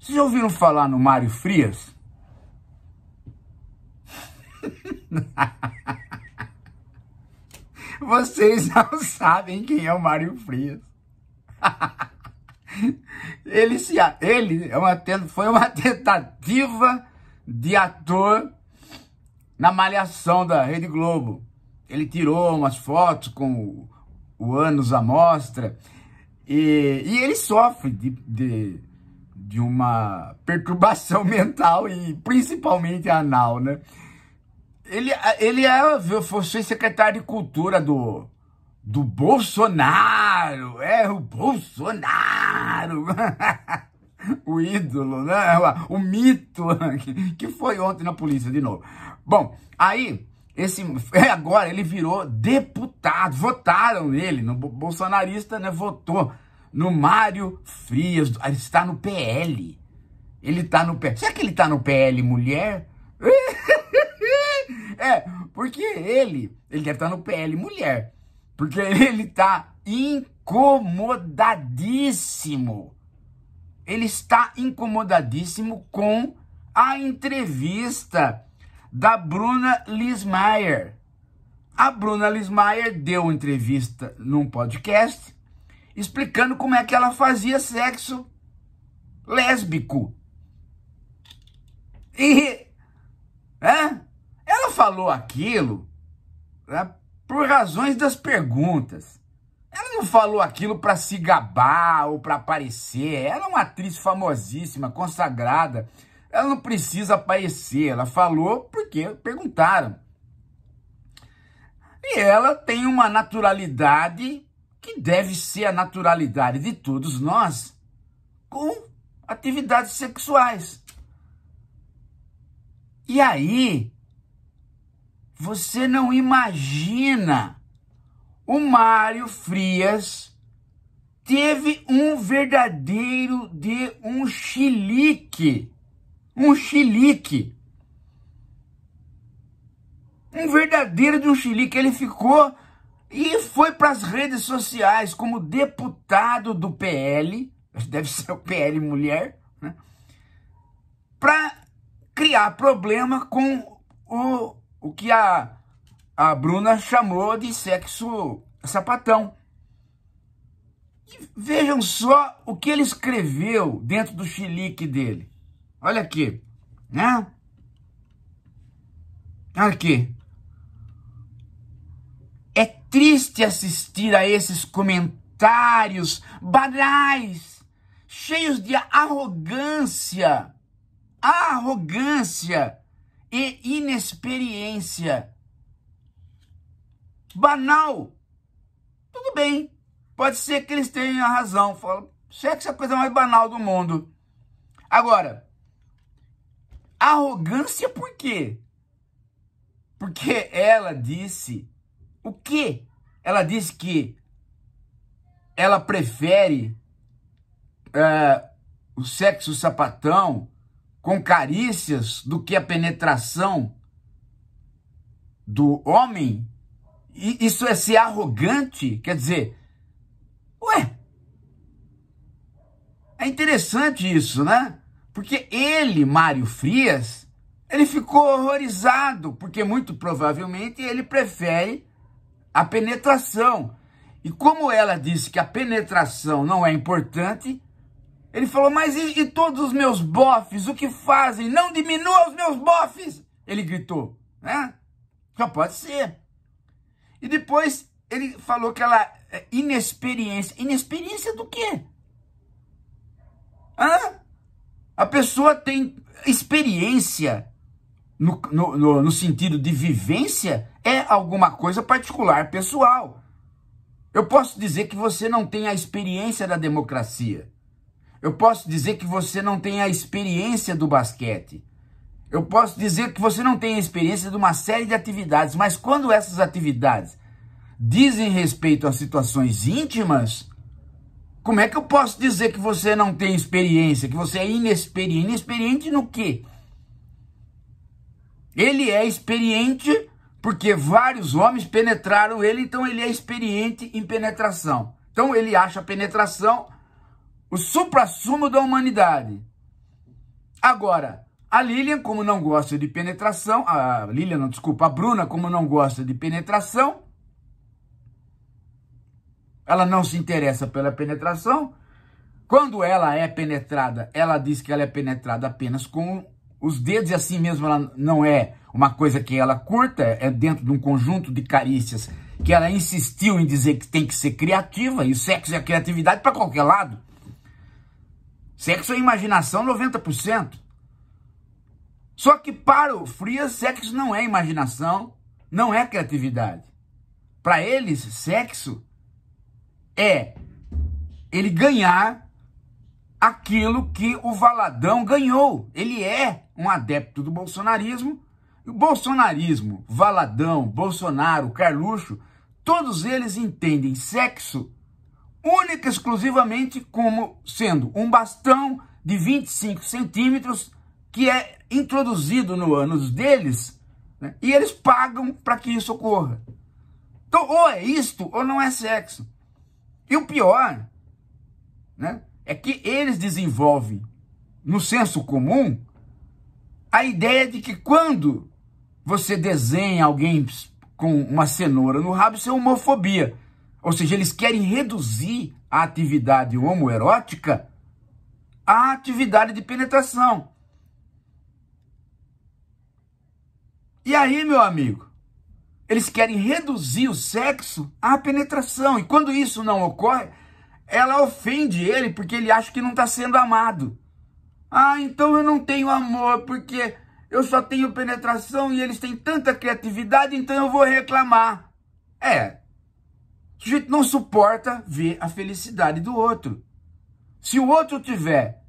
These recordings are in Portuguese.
Vocês já ouviram falar no Mário Frias? Vocês não sabem quem é o Mário Frias. ele, se, ele é uma, foi uma tentativa de ator na malhação da Rede Globo. Ele tirou umas fotos com o, o ânus à mostra e, e ele sofre de, de de uma perturbação mental e principalmente anal, né? Ele, ele é, foi secretário de cultura do, do Bolsonaro, é o Bolsonaro, o ídolo, né? o, mito, que foi ontem na polícia de novo. Bom, aí, esse, é, agora ele virou deputado, votaram nele, no bolsonarista, né, votou no Mário Frias, ele está no PL. Ele está no PL. Será que ele está no PL mulher? é, porque ele, ele deve estar tá no PL mulher. Porque ele está incomodadíssimo. Ele está incomodadíssimo com a entrevista da Bruna Lismayer. A Bruna Lismayer deu entrevista num podcast explicando como é que ela fazia sexo lésbico. E né, ela falou aquilo né, por razões das perguntas. Ela não falou aquilo para se gabar ou para aparecer. Ela é uma atriz famosíssima, consagrada. Ela não precisa aparecer. Ela falou porque perguntaram. E ela tem uma naturalidade que deve ser a naturalidade de todos nós com atividades sexuais. E aí, você não imagina, o Mário Frias teve um verdadeiro de um chilique, um chilique um verdadeiro de um chilique. Ele ficou e foi para as redes sociais como deputado do PL, deve ser o PL mulher, né? para criar problema com o, o que a, a Bruna chamou de sexo sapatão. E vejam só o que ele escreveu dentro do chilique dele. Olha aqui, né? Aqui triste assistir a esses comentários banais, cheios de arrogância, arrogância e inexperiência. Banal. Tudo bem. Pode ser que eles tenham razão. Falo, sexo é, é a coisa mais banal do mundo. Agora, arrogância por quê? Porque ela disse o que ela diz que ela prefere é, o sexo sapatão com carícias do que a penetração do homem? E isso é ser arrogante? Quer dizer, ué, é interessante isso, né? Porque ele, Mário Frias, ele ficou horrorizado, porque muito provavelmente ele prefere a penetração. E como ela disse que a penetração não é importante, ele falou, mas e, e todos os meus bofes, o que fazem? Não diminua os meus bofes! Ele gritou, né? Só pode ser. E depois ele falou que ela é, inexperiência. Inexperiência do quê? Hã? A pessoa tem experiência no, no, no, sentido de vivência é alguma coisa particular, pessoal. Eu posso dizer que você não tem a experiência da democracia. Eu posso dizer que você não tem a experiência do basquete. Eu posso dizer que você não tem a experiência de uma série de atividades, mas quando essas atividades dizem respeito a situações íntimas, como é que eu posso dizer que você não tem experiência, que você é inexperiente? Inexperiente no quê? Ele é experiente porque vários homens penetraram ele, então ele é experiente em penetração. Então ele acha a penetração o supra-sumo da humanidade. Agora, a Lilian, como não gosta de penetração, a Lilian, não, desculpa, a Bruna, como não gosta de penetração, ela não se interessa pela penetração. Quando ela é penetrada, ela diz que ela é penetrada apenas com os dedos, e é assim mesmo ela não é uma coisa que ela curta, é dentro de um conjunto de carícias que ela insistiu em dizer que tem que ser criativa, e o sexo é a criatividade para qualquer lado. Sexo é imaginação 90%. Só que para o Frias, sexo não é imaginação, não é criatividade. Para eles, sexo é ele ganhar aquilo que o Valadão ganhou. Ele é um adepto do bolsonarismo. O bolsonarismo, Valadão, Bolsonaro, Carluxo, todos eles entendem sexo única e exclusivamente como sendo um bastão de 25 centímetros que é introduzido no ânus deles né? e eles pagam para que isso ocorra. Então, ou é isto ou não é sexo. E o pior, né? é que eles desenvolvem, no senso comum, a ideia de que quando você desenha alguém com uma cenoura no rabo, isso é homofobia. Ou seja, eles querem reduzir a atividade homoerótica à atividade de penetração. E aí, meu amigo, eles querem reduzir o sexo à penetração. E quando isso não ocorre, ela ofende ele porque ele acha que não está sendo amado. Ah, então eu não tenho amor porque eu só tenho penetração e eles têm tanta criatividade, então eu vou reclamar. É, o sujeito não suporta ver a felicidade do outro. Se o outro tiver,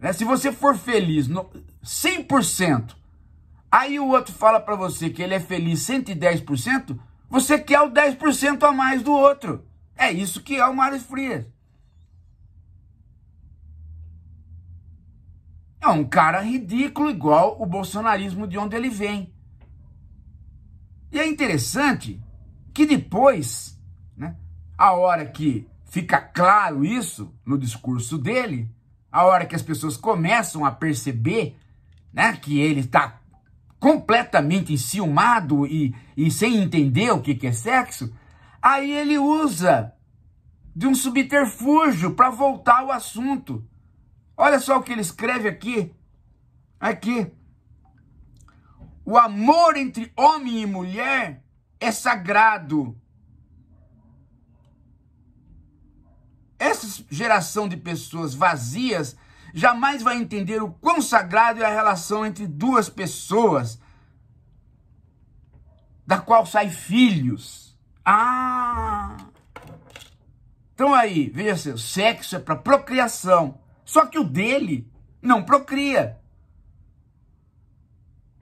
né, se você for feliz no 100%, aí o outro fala para você que ele é feliz 110%, você quer o 10% a mais do outro. É isso que é o Mário Frias. É um cara ridículo, igual o bolsonarismo de onde ele vem. E é interessante que depois, né, a hora que fica claro isso no discurso dele, a hora que as pessoas começam a perceber né, que ele está completamente enciumado e, e sem entender o que, que é sexo, aí ele usa de um subterfúgio para voltar ao assunto. Olha só o que ele escreve aqui. Aqui. O amor entre homem e mulher é sagrado. Essa geração de pessoas vazias jamais vai entender o quão sagrado é a relação entre duas pessoas, da qual saem filhos. Ah! Então aí, veja seu, sexo é para procriação. Só que o dele não procria.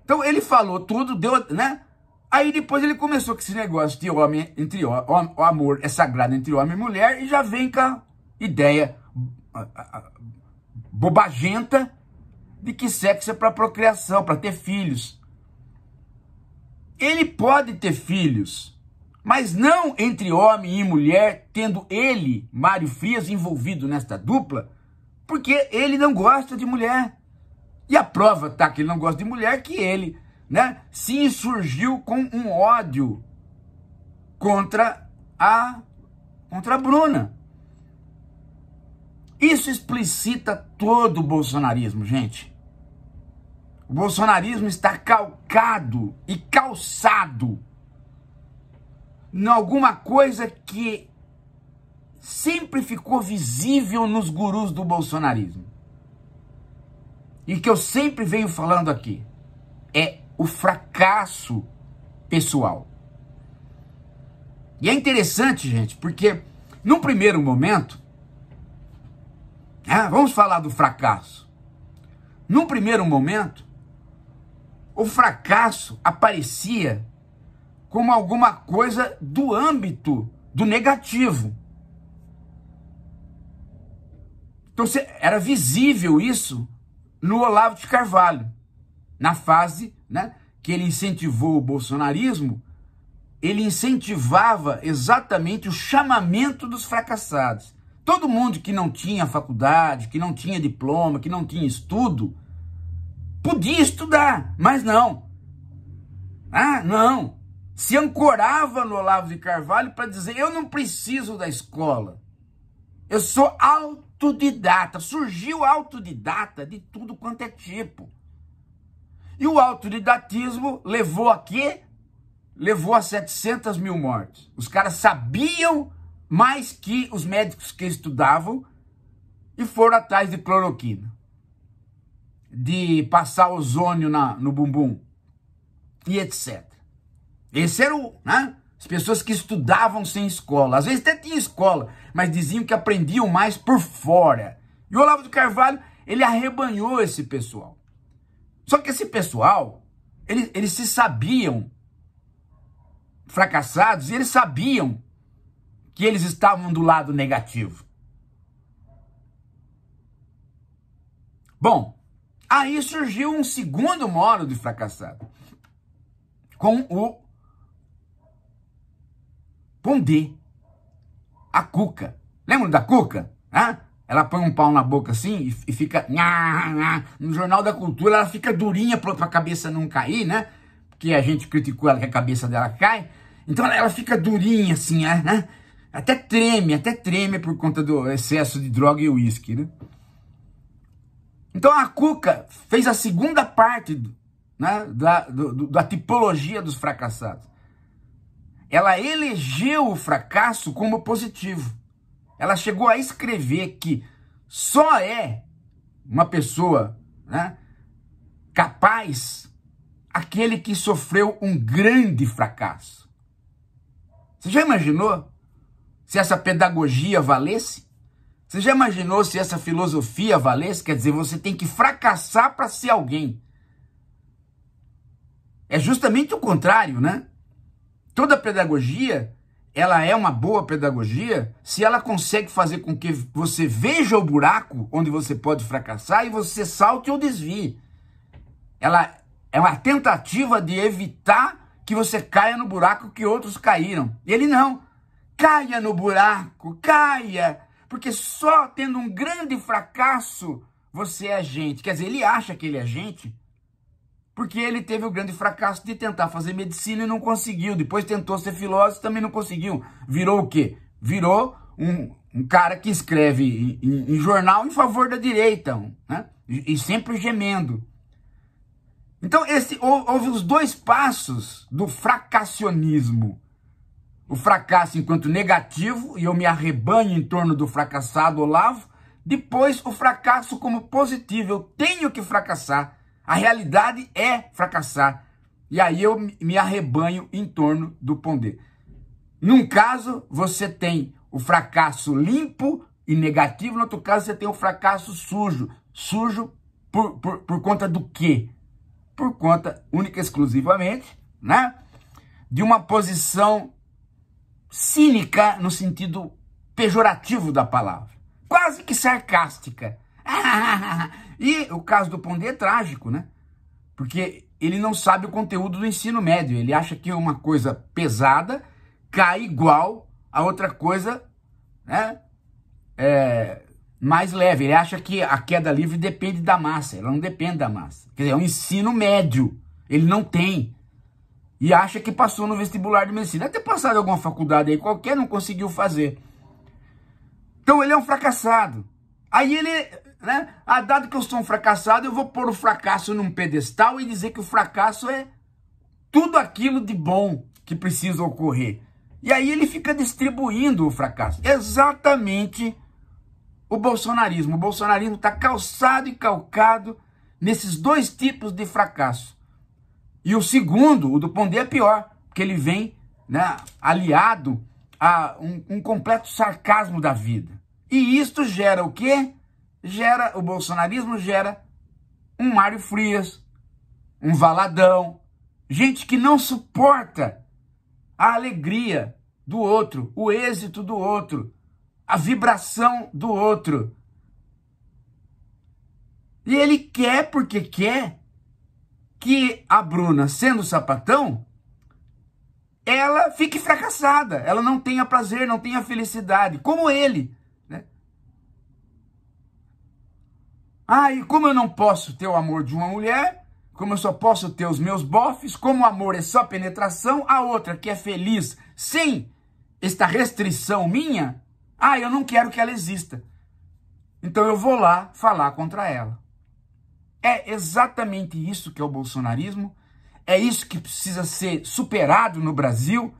Então ele falou tudo, deu, né? Aí depois ele começou com esse negócio de homem entre o amor é sagrado entre homem e mulher e já vem com a ideia bobagenta de que sexo é para procriação, para ter filhos. Ele pode ter filhos, mas não entre homem e mulher, tendo ele, Mário Frias, envolvido nesta dupla, porque ele não gosta de mulher. E a prova tá que ele não gosta de mulher é que ele, né, se insurgiu com um ódio contra a contra a Bruna. Isso explicita todo o bolsonarismo, gente. O bolsonarismo está calcado e calçado em alguma coisa que sempre ficou visível nos gurus do bolsonarismo. E que eu sempre venho falando aqui é o fracasso pessoal. E é interessante, gente, porque num primeiro momento, né, vamos falar do fracasso. Num primeiro momento, o fracasso aparecia como alguma coisa do âmbito do negativo. Então era visível isso no Olavo de Carvalho, na fase né, que ele incentivou o bolsonarismo, ele incentivava exatamente o chamamento dos fracassados. Todo mundo que não tinha faculdade, que não tinha diploma, que não tinha estudo, podia estudar, mas não. Ah, não. Se ancorava no Olavo de Carvalho para dizer: eu não preciso da escola. Eu sou alto autodidata. Surgiu autodidata de tudo quanto é tipo. E o autodidatismo levou a quê? Levou a 700 mil mortes. Os caras sabiam mais que os médicos que estudavam e foram atrás de cloroquina. De passar ozônio na, no bumbum e etc. Esse era o, né? As pessoas que estudavam sem escola. Às vezes até tinha escola, mas diziam que aprendiam mais por fora. E o Olavo de Carvalho, ele arrebanhou esse pessoal. Só que esse pessoal, eles, eles se sabiam fracassados e eles sabiam que eles estavam do lado negativo. Bom, aí surgiu um segundo modo de fracassado. Com o Pondé a cuca. Lembra da cuca? Ah? Ela põe um pau na boca assim e fica... No Jornal da Cultura ela fica durinha para a cabeça não cair, né? Porque a gente criticou ela que a cabeça dela cai. Então ela fica durinha assim, é, né? Até treme, até treme por conta do excesso de droga e uísque, né? Então a Cuca fez a segunda parte né, da, do, da tipologia dos fracassados. Ela elegeu o fracasso como positivo. Ela chegou a escrever que só é uma pessoa né, capaz aquele que sofreu um grande fracasso. Você já imaginou se essa pedagogia valesse? Você já imaginou se essa filosofia valesse? Quer dizer, você tem que fracassar para ser alguém. É justamente o contrário, né? Toda pedagogia, ela é uma boa pedagogia se ela consegue fazer com que você veja o buraco onde você pode fracassar e você salte ou desvie. Ela é uma tentativa de evitar que você caia no buraco que outros caíram. Ele não. Caia no buraco, caia, porque só tendo um grande fracasso você é gente. Quer dizer, ele acha que ele é gente, porque ele teve o grande fracasso de tentar fazer medicina e não conseguiu. Depois tentou ser filósofo também não conseguiu. Virou o quê? Virou um, um cara que escreve em, em, jornal em favor da direita, né? E, sempre gemendo. Então, esse, houve os dois passos do fracacionismo O fracasso enquanto negativo, e eu me arrebanho em torno do fracassado Olavo. Depois, o fracasso como positivo. Eu tenho que fracassar a realidade é fracassar. E aí eu me arrebanho em torno do Pondé. Num caso, você tem o fracasso limpo e negativo, no outro caso, você tem o fracasso sujo. Sujo por, por, por conta do quê? Por conta, única e exclusivamente, né? De uma posição cínica no sentido pejorativo da palavra. Quase que sarcástica. E o caso do Pondé é trágico, né? Porque ele não sabe o conteúdo do ensino médio. Ele acha que uma coisa pesada cai igual a outra coisa né, é, mais leve. Ele acha que a queda livre depende da massa. Ela não depende da massa. Quer dizer, é um ensino médio. Ele não tem. E acha que passou no vestibular de medicina. Até passado alguma faculdade aí qualquer, não conseguiu fazer. Então ele é um fracassado. Aí ele né? Ah, dado que eu sou um fracassado, eu vou pôr o fracasso num pedestal e dizer que o fracasso é tudo aquilo de bom que precisa ocorrer. E aí ele fica distribuindo o fracasso. Exatamente o bolsonarismo. O bolsonarismo está calçado e calcado nesses dois tipos de fracasso. E o segundo, o do Pondé, é pior, porque ele vem né, aliado a um, um completo sarcasmo da vida. E isto gera o quê? gera, o bolsonarismo gera um Mário Frias, um Valadão, gente que não suporta a alegria do outro, o êxito do outro, a vibração do outro. E ele quer, porque quer, que a Bruna, sendo sapatão, ela fique fracassada, ela não tenha prazer, não tenha felicidade, como ele. Ah, e como eu não posso ter o amor de uma mulher, como eu só posso ter os meus bofes, como o amor é só penetração, a outra que é feliz sem esta restrição minha, ah, eu não quero que ela exista. Então eu vou lá falar contra ela. É exatamente isso que é o bolsonarismo, é isso que precisa ser superado no Brasil,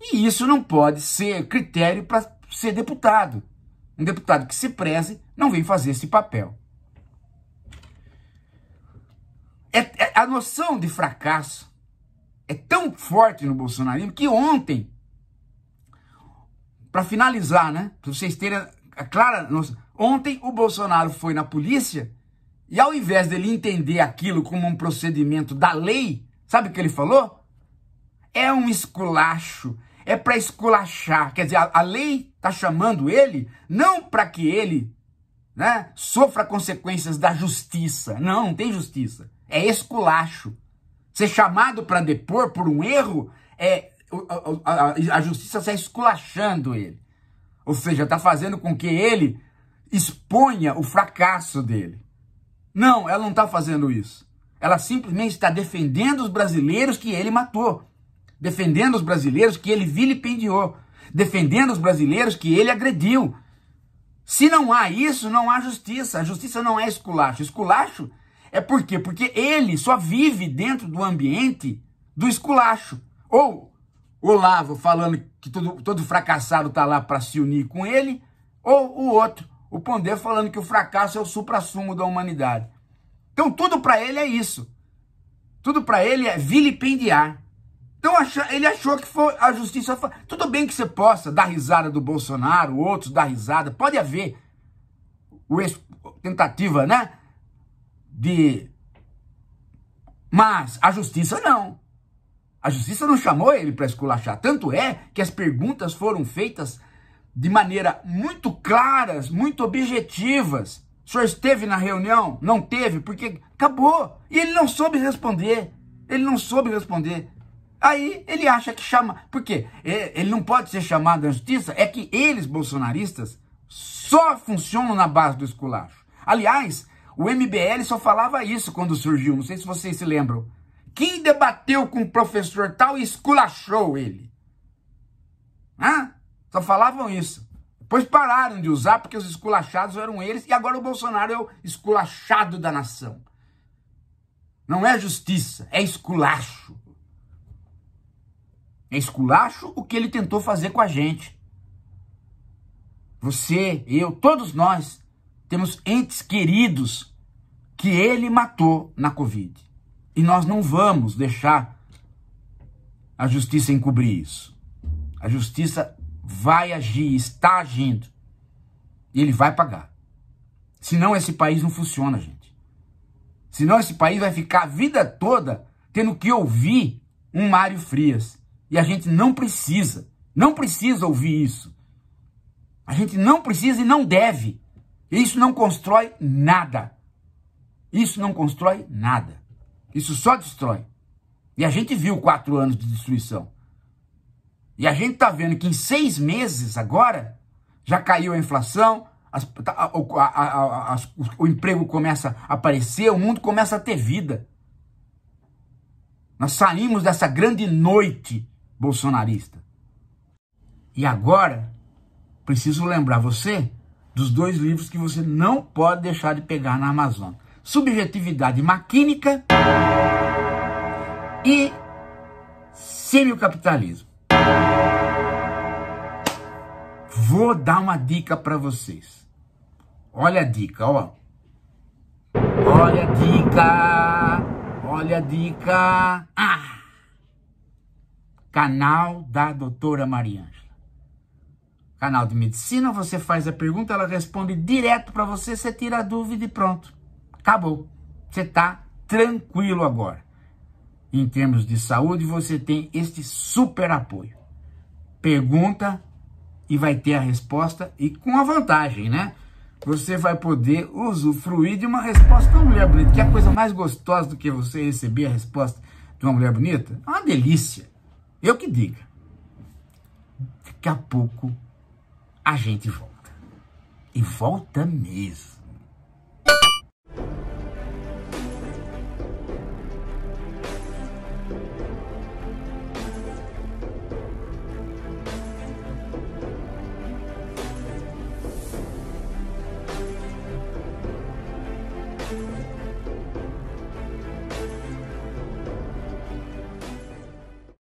e isso não pode ser critério para ser deputado. Um deputado que se preze não vem fazer esse papel. é, é, a noção de fracasso é tão forte no bolsonarismo que ontem, para finalizar, né? Para vocês terem a clara noção, ontem o Bolsonaro foi na polícia e ao invés dele entender aquilo como um procedimento da lei, sabe o que ele falou? É um esculacho, é para esculachar. Quer dizer, a, a lei está chamando ele não para que ele né, sofra consequências da justiça. Não, não tem justiça é esculacho. Ser chamado para depor por um erro é a, a, a justiça está esculachando ele. Ou seja, está fazendo com que ele exponha o fracasso dele. Não, ela não está fazendo isso. Ela simplesmente está defendendo os brasileiros que ele matou, defendendo os brasileiros que ele vilipendiou, defendendo os brasileiros que ele agrediu. Se não há isso, não há justiça. A justiça não é esculacho. Esculacho é por quê? Porque ele só vive dentro do ambiente do esculacho. Ou o Lavo falando que todo, todo fracassado está lá para se unir com ele, ou o outro, o Pondé falando que o fracasso é o supra-sumo da humanidade. Então tudo para ele é isso. Tudo para ele é vilipendiar. Então ele achou que foi a justiça. Tudo bem que você possa dar risada do Bolsonaro, outros dar risada, pode haver o ex, tentativa, né? de. Mas a justiça não. A justiça não chamou ele para esculachar. Tanto é que as perguntas foram feitas de maneira muito claras, muito objetivas. O senhor esteve na reunião? Não teve, porque acabou. E ele não soube responder. Ele não soube responder. Aí ele acha que chama. Por quê? Ele não pode ser chamado à justiça. É que eles, bolsonaristas, só funcionam na base do esculacho. Aliás, o MBL só falava isso quando surgiu, não sei se vocês se lembram. Quem debateu com o professor tal e esculachou ele? Hã? Só falavam isso. Depois pararam de usar porque os esculachados eram eles e agora o Bolsonaro é o esculachado da nação. Não é justiça, é esculacho. É esculacho o que ele tentou fazer com a gente. Você, eu, todos nós temos entes queridos que ele matou na Covid. E nós não vamos deixar a justiça encobrir isso. A justiça vai agir, está agindo. E ele vai pagar. Senão esse país não funciona, gente. Senão esse país vai ficar a vida toda tendo que ouvir um Mário Frias. E a gente não precisa, não precisa ouvir isso. A gente não precisa e não deve. Isso não constrói nada. Isso não constrói nada. Isso só destrói. E a gente viu quatro anos de destruição. E a gente está vendo que em seis meses agora já caiu a inflação, as, tá, a, a, a, o emprego começa a aparecer, o mundo começa a ter vida. Nós saímos dessa grande noite bolsonarista. E agora, preciso lembrar você dos dois livros que você não pode deixar de pegar na Amazon. Subjetividade Maquínica e semi capitalismo. Vou dar uma dica para vocês. Olha a dica, ó. Olha a dica. Olha a dica. Ah! Canal da doutora Mariangela. Canal de medicina, você faz a pergunta, ela responde direto para você, você tira a dúvida e pronto. Acabou. Você está tranquilo agora. Em termos de saúde, você tem este super apoio. Pergunta e vai ter a resposta e com a vantagem, né? Você vai poder usufruir de uma resposta de uma mulher bonita. Que é a coisa mais gostosa do que você receber a resposta de uma mulher bonita? É uma delícia. Eu que diga. Daqui a pouco a gente volta. E volta mesmo.